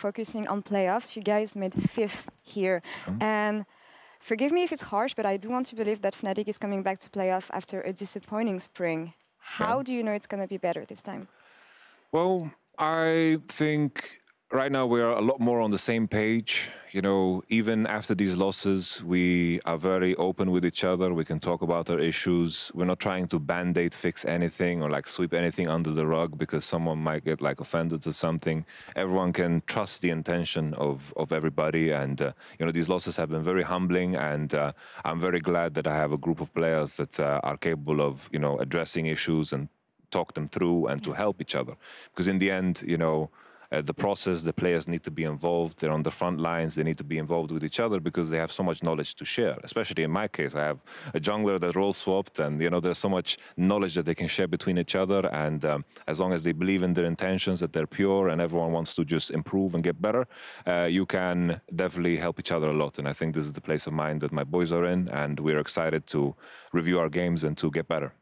focusing on playoffs, you guys made fifth here. Mm. And forgive me if it's harsh, but I do want to believe that Fnatic is coming back to playoff after a disappointing spring. How yeah. do you know it's going to be better this time? Well, I think right now we are a lot more on the same page. You know, even after these losses, we are very open with each other. We can talk about our issues. We're not trying to band-aid fix anything or like sweep anything under the rug because someone might get like offended or something. Everyone can trust the intention of of everybody, and uh, you know these losses have been very humbling. And uh, I'm very glad that I have a group of players that uh, are capable of you know addressing issues and talk them through and to help each other because in the end, you know uh, the process, the players need to be involved. They're on the front lines. They need to be involved with each other because they have so much knowledge to share. Especially in my case, I have a jungler that role swapped, and you know there's so much knowledge that they can share between each other. And um, as long as they believe in their intentions, that they're pure, and everyone wants to just improve and get better, uh, you can definitely help each other a lot. And I think this is the place of mind that my boys are in, and we're excited to review our games and to get better.